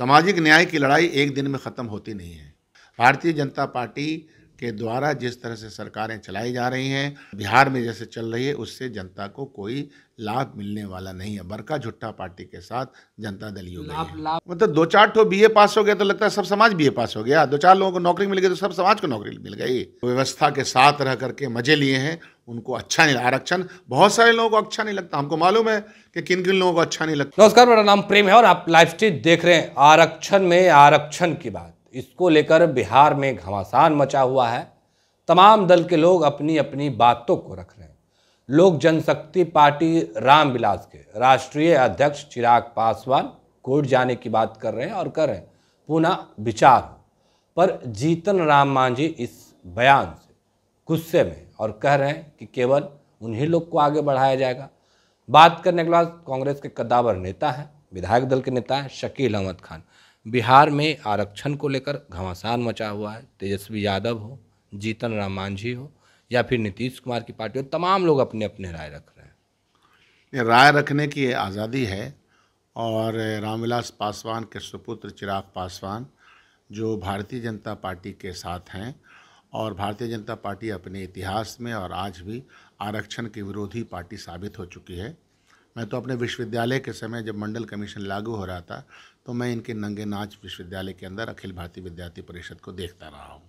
सामाजिक न्याय की लड़ाई एक दिन में ख़त्म होती नहीं है भारतीय जनता पार्टी के द्वारा जिस तरह से सरकारें चलाई जा रही हैं बिहार में जैसे चल रही है उससे जनता को कोई लाभ मिलने वाला नहीं है बरका झुट्टा पार्टी के साथ जनता दल योग मतलब दो चार ठो बीए पास हो गया तो लगता है सब समाज बीए पास हो गया दो चार लोगों को नौकरी मिल गई तो सब समाज को नौकरी मिल गई व्यवस्था के साथ रह करके मजे लिए हैं उनको अच्छा नहीं आरक्षण बहुत सारे लोगों को अच्छा नहीं लगता हमको मालूम है कि किन किन लोगों को अच्छा नहीं लगता नमस्कार मेरा नाम प्रेम है और आप लाइव स्टेज देख रहे हैं आरक्षण में आरक्षण की बात इसको लेकर बिहार में घमासान मचा हुआ है तमाम दल के लोग अपनी अपनी बातों को रख रहे हैं लोक जनशक्ति पार्टी रामविलास के राष्ट्रीय अध्यक्ष चिराग पासवान कोर्ट जाने की बात कर रहे हैं और कर रहे हैं पुनः विचार पर जीतन राम मांझी इस बयान से गुस्से में और कह रहे हैं कि केवल उन्हीं लोग को आगे बढ़ाया जाएगा बात करने के बाद कांग्रेस के कद्दावर नेता हैं विधायक दल के नेता हैं शकील अहमद खान बिहार में आरक्षण को लेकर घमासान मचा हुआ है तेजस्वी यादव हो जीतन राम मांझी हो या फिर नीतीश कुमार की पार्टी हो तमाम लोग अपने अपने राय रख रहे हैं राय रखने की आज़ादी है और रामविलास पासवान के सुपुत्र चिराग पासवान जो भारतीय जनता पार्टी के साथ हैं और भारतीय जनता पार्टी अपने इतिहास में और आज भी आरक्षण की विरोधी पार्टी साबित हो चुकी है मैं तो अपने विश्वविद्यालय के समय जब मंडल कमीशन लागू हो रहा था तो मैं इनके नंगे नाच विश्वविद्यालय के अंदर अखिल भारतीय विद्यार्थी परिषद को देखता रहा हूँ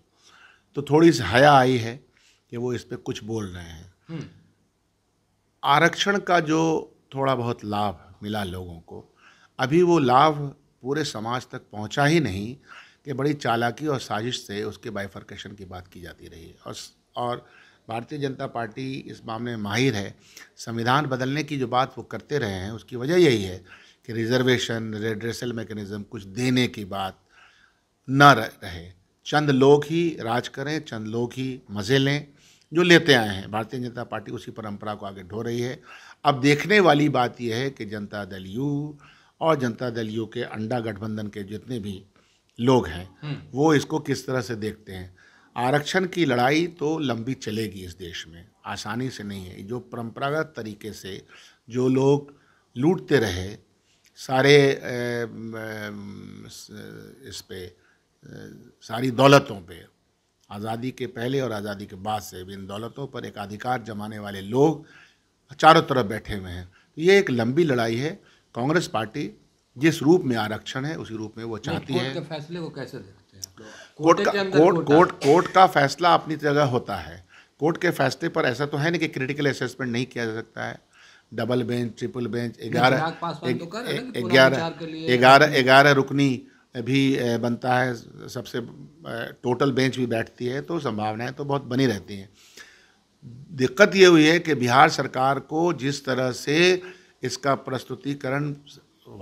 तो थोड़ी सी हया आई है कि वो इस पर कुछ बोल रहे हैं हम्म। आरक्षण का जो थोड़ा बहुत लाभ मिला लोगों को अभी वो लाभ पूरे समाज तक पहुंचा ही नहीं कि बड़ी चालाकी और साजिश से उसके बाइफर्केशन की बात की जाती रही और और भारतीय जनता पार्टी इस मामले में माहिर है संविधान बदलने की जो बात वो करते रहे हैं उसकी वजह यही है कि रिजर्वेशन रेड्रेसल मैकेनिज़्म कुछ देने की बात न रहे चंद लोग ही राज करें चंद लोग ही मज़े लें जो लेते आए हैं भारतीय जनता पार्टी उसी परंपरा को आगे ढो रही है अब देखने वाली बात यह है कि जनता दल यू और जनता दल यू के अंडा गठबंधन के जितने भी लोग हैं हम्म। वो इसको किस तरह से देखते हैं आरक्षण की लड़ाई तो लंबी चलेगी इस देश में आसानी से नहीं है जो परंपरागत तरीके से जो लोग लूटते रहे सारे इस पे सारी दौलतों पे आज़ादी के पहले और आज़ादी के बाद से भी इन दौलतों पर एक अधिकार जमाने वाले लोग चारों तरफ बैठे हुए हैं तो ये एक लंबी लड़ाई है कांग्रेस पार्टी जिस रूप में आरक्षण है उसी रूप में वो चाहती है के फैसले को कैसे देखते हैं कोर्ट का कोर्ट कोर्ट कोर्ट का फैसला अपनी जगह होता है कोर्ट के फैसले पर ऐसा तो है ना कि क्रिटिकल असेसमेंट नहीं किया जा सकता है डबल बेंच ट्रिपल बेंच ग्यारह तो ग्यारह ग्यारह ग्यारह रुकनी भी बनता है सबसे टोटल बेंच भी बैठती है तो संभावनाएं तो बहुत बनी रहती हैं दिक्कत ये हुई है कि बिहार सरकार को जिस तरह से इसका प्रस्तुतिकरण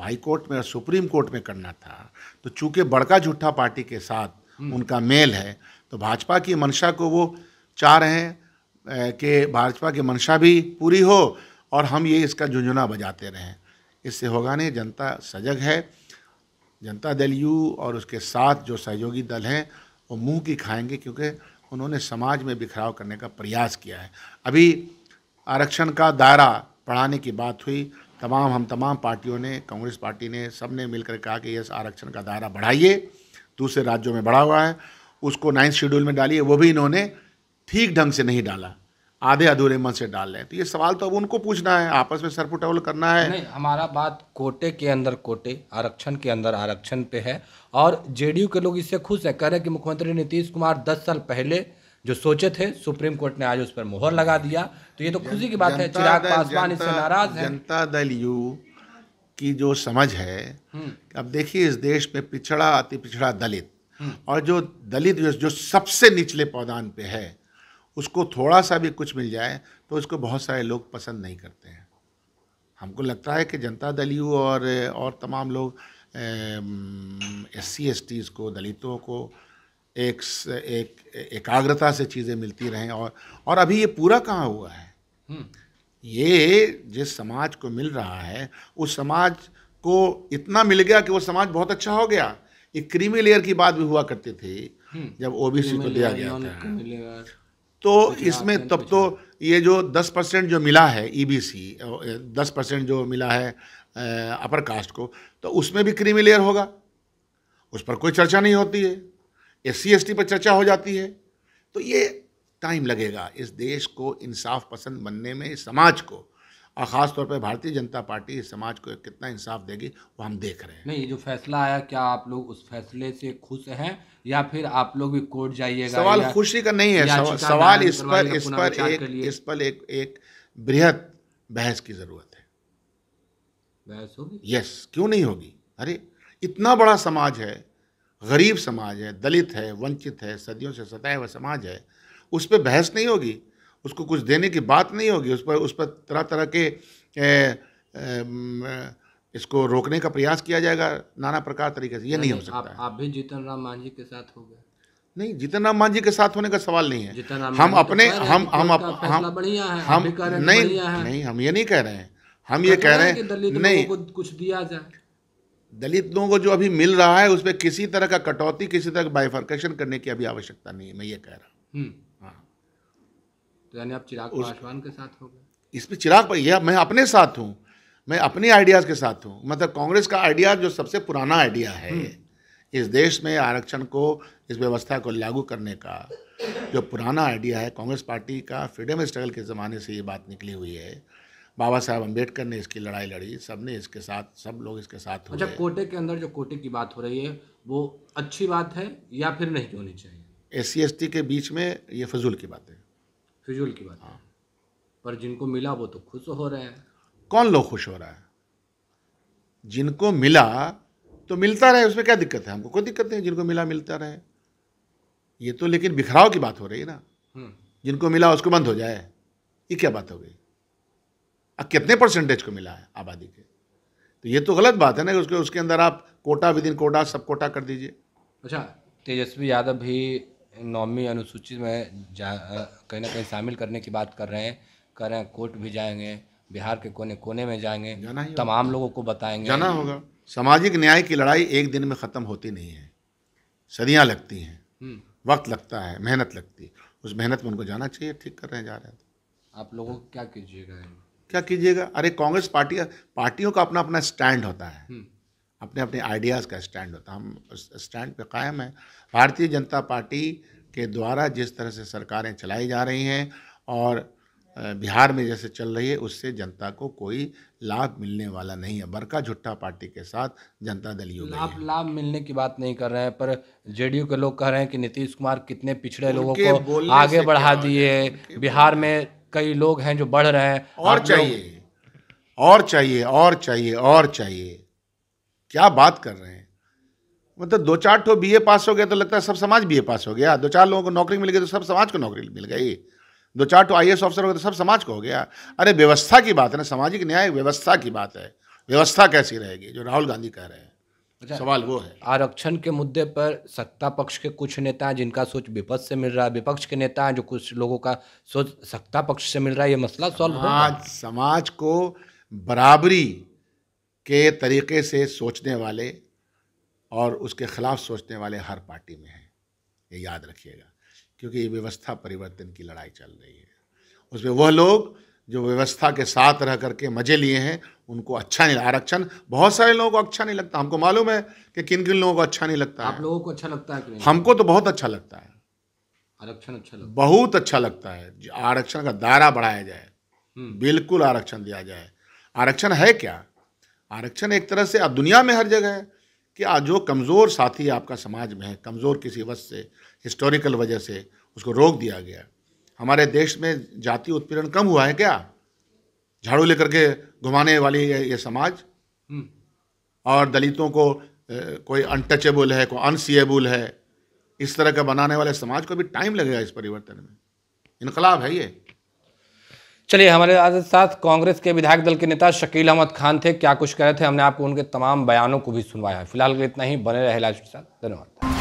हाई कोर्ट में और सुप्रीम कोर्ट में करना था तो चूंकि बड़का झूठा पार्टी के साथ हम्म। उनका मेल है तो भाजपा की मंशा को वो चाह रहे हैं कि भाजपा की मंशा भी पूरी हो और हम ये इसका झुंझुना बजाते रहें इससे होगा नहीं जनता सजग है जनता दल यू और उसके साथ जो सहयोगी दल हैं वो मुंह की खाएंगे क्योंकि उन्होंने समाज में बिखराव करने का प्रयास किया है अभी आरक्षण का दायरा बढ़ाने की बात हुई तमाम हम तमाम पार्टियों ने कांग्रेस पार्टी ने सब ने मिलकर कहा कि यस आरक्षण का दायरा बढ़ाइए दूसरे राज्यों में बढ़ा हुआ है उसको नाइन्थ शेड्यूल में डालिए वो भी इन्होंने ठीक ढंग से नहीं डाला आधे अधूरे मन से डाल लें तो ये सवाल तो अब उनको पूछना है आपस में सरपुटौल करना है नहीं हमारा बात कोटे के अंदर कोटे आरक्षण के अंदर आरक्षण पे है और जेडीयू के लोग इससे खुश हैं कह रहे हैं कि मुख्यमंत्री नीतीश कुमार दस साल पहले जो सोचे थे सुप्रीम कोर्ट ने आज उस पर मोहर लगा दिया तो ये तो खुशी की बात है चिराग पासवान इससे नाराज है जनता दल यू की जो समझ है हम्म। अब देखिए इस देश में पिछड़ा अति पिछड़ा दलित हम्म। और जो दलित जो सबसे निचले पौधान पे है उसको थोड़ा सा भी कुछ मिल जाए तो उसको बहुत सारे लोग पसंद नहीं करते हैं हमको लगता है कि जनता दल यू और और तमाम लोग एस सी एस टीज़ को दलितों को एक एक एकाग्रता से चीज़ें मिलती रहें और और अभी ये पूरा कहाँ हुआ है हम्म। ये जिस समाज को मिल रहा है उस समाज को इतना मिल गया कि वो समाज बहुत अच्छा हो गया एक क्रीमी लेयर की बात भी हुआ करती थी हम्म। जब ओबीसी को दिया गया था तो, तो इसमें हाँ, तब तो हाँ। ये जो 10 परसेंट जो मिला है ईबीसी e 10 परसेंट जो मिला है अपर कास्ट को तो उसमें भी क्रीमी लेयर होगा उस पर कोई चर्चा नहीं होती है एस सी पर चर्चा हो जाती है तो ये टाइम लगेगा इस देश को इंसाफ पसंद बनने में इस समाज को और ख़ास तौर पे भारतीय जनता पार्टी इस समाज को कितना इंसाफ देगी वो हम देख रहे हैं नहीं ये जो फैसला आया क्या आप लोग उस फैसले से खुश हैं या फिर आप लोग भी कोर्ट जाइएगा सवाल खुशी का नहीं है सवाल, सवाल इस पर इस पर एक इस पर एक एक बृहद बहस की ज़रूरत है बहस होगी यस क्यों नहीं होगी अरे इतना बड़ा समाज है गरीब समाज है दलित है वंचित है सदियों से सताया हुआ समाज है उस पर बहस नहीं होगी उसको कुछ देने की बात नहीं होगी उस पर उस पर तरह तरह के ए, ए, इसको रोकने का प्रयास किया जाएगा नाना प्रकार तरीके से ये नहीं, नहीं हो सकता आप, आप भी जीतन राम मांझी के साथ हो गए नहीं जीतन राम मांझी के साथ होने का सवाल नहीं है हम तो अपने हम हम हम हम नहीं नहीं हम ये नहीं कह रहे हैं हम ये कह रहे हैं नहीं कुछ दिया जाए दलित लोगों को जो अभी मिल रहा है उसमें किसी तरह का कटौती किसी तरह का बाइफर्केशन करने की अभी आवश्यकता नहीं है मैं ये कह रहा हूँ हम्म। तो यानी आप चिराग पासवान के साथ हो गए पर चिराग यह मैं अपने साथ हूँ मैं अपने आइडियाज़ के साथ हूँ मतलब कांग्रेस का आइडिया जो सबसे पुराना आइडिया है हम्म। इस देश में आरक्षण को इस व्यवस्था को लागू करने का जो पुराना आइडिया है कांग्रेस पार्टी का फ्रीडम स्ट्रगल के ज़माने से ये बात निकली हुई है बाबा साहब अम्बेडकर ने इसकी लड़ाई लड़ी सब ने इसके साथ सब लोग इसके साथ अच्छा कोटे के अंदर जो कोटे की बात हो रही है वो अच्छी बात है या फिर नहीं होनी चाहिए एस सी के बीच में ये फजूल की बात है विजुअल की बात हाँ। पर जिनको मिला वो तो खुश हो रहे हैं कौन लोग खुश हो रहा है जिनको मिला तो मिलता रहे उसमें क्या दिक्कत है हमको कोई दिक्कत नहीं जिनको मिला मिलता रहे ये तो लेकिन बिखराव की बात हो रही है ना हम्म। जिनको मिला उसको बंद हो जाए ये क्या बात हो गई अब कितने परसेंटेज को मिला है आबादी के तो ये तो गलत बात है ना कि उसके उसके अंदर आप कोटा विद इन कोटा सब कोटा कर दीजिए अच्छा तेजस्वी यादव भी नौवीं अनुसूचित में जा कहीं ना कहीं शामिल करने की बात कर रहे हैं कर रहे हैं कोर्ट भी जाएंगे बिहार के कोने कोने में जाएंगे तमाम लोगों को बताएंगे जाना होगा सामाजिक न्याय की लड़ाई एक दिन में ख़त्म होती नहीं है सदियाँ लगती हैं हम्म। वक्त लगता है मेहनत लगती है उस मेहनत में उनको जाना चाहिए ठीक कर रहे हैं जा रहे हैं आप लोगों को क्या कीजिएगा क्या कीजिएगा अरे कांग्रेस पार्टी पार्टियों का अपना अपना स्टैंड होता है हम्म। अपने अपने आइडियाज़ का स्टैंड होता हम उस स्टैंड पे कायम हैं भारतीय जनता पार्टी के द्वारा जिस तरह से सरकारें चलाई जा रही हैं और बिहार में जैसे चल रही है उससे जनता को कोई लाभ मिलने वाला नहीं है बरका झुट्टा पार्टी के साथ जनता दल यू लाभ लाभ मिलने की बात नहीं कर रहे हैं पर जेडीयू के लोग कह रहे हैं कि नीतीश कुमार कितने पिछड़े लोगों को आगे बढ़ा दिए बिहार में कई लोग हैं जो बढ़ रहे हैं और चाहिए और चाहिए और चाहिए और चाहिए क्या बात कर रहे हैं मतलब दो चार ठो बीए पास हो गया तो लगता है सब समाज बीए पास हो गया दो चार लोगों को नौकरी मिल गई तो सब समाज को नौकरी मिल गई दो चार ठो आई ऑफिसर हो गए तो सब समाज को हो गया अरे व्यवस्था की बात है ना सामाजिक न्याय व्यवस्था की बात है व्यवस्था कैसी रहेगी जो राहुल गांधी कह रहे हैं अच्छा, सवाल वो है आरक्षण के मुद्दे पर सत्ता पक्ष के कुछ नेता हैं जिनका सोच विपक्ष से मिल रहा है विपक्ष के नेता हैं जो कुछ लोगों का सोच सत्ता पक्ष से मिल रहा है ये मसला सॉल्व समाज, समाज को बराबरी के तरीके से सोचने वाले और उसके खिलाफ सोचने वाले हर पार्टी में हैं ये याद रखिएगा क्योंकि ये व्यवस्था परिवर्तन की लड़ाई चल रही है उसमें वह लोग जो व्यवस्था के साथ रह करके मजे लिए हैं उनको अच्छा नहीं आरक्षण बहुत सारे लोगों को अच्छा नहीं लगता हमको मालूम है कि किन किन लोगों को अच्छा नहीं लगता आप लोगों को अच्छा लगता है कि नहीं हमको तो बहुत अच्छा लगता है आरक्षण अच्छा लगता बहुत अच्छा लगता है आरक्षण का दायरा बढ़ाया जाए हम्म। बिल्कुल आरक्षण दिया जाए आरक्षण है क्या आरक्षण एक तरह से अब दुनिया में हर जगह है कि आज जो कमज़ोर साथी आपका समाज में है कमज़ोर किसी वजह से हिस्टोरिकल वजह से उसको रोक दिया गया हमारे देश में जाति उत्पीड़न कम हुआ है क्या झाड़ू लेकर के घुमाने वाली ये, ये समाज हम्म। और दलितों को ए, कोई अनटचेबल है कोई अनसीएबल है इस तरह का बनाने वाले समाज को भी टाइम लगेगा इस परिवर्तन में इनकलाब है ये चलिए हमारे साथ कांग्रेस के विधायक दल के नेता शकील अहमद खान थे क्या कुछ कह रहे थे हमने आपको उनके तमाम बयानों को भी सुनवाया है फिलहाल इतना ही बने रहे लाइफ के साथ धन्यवाद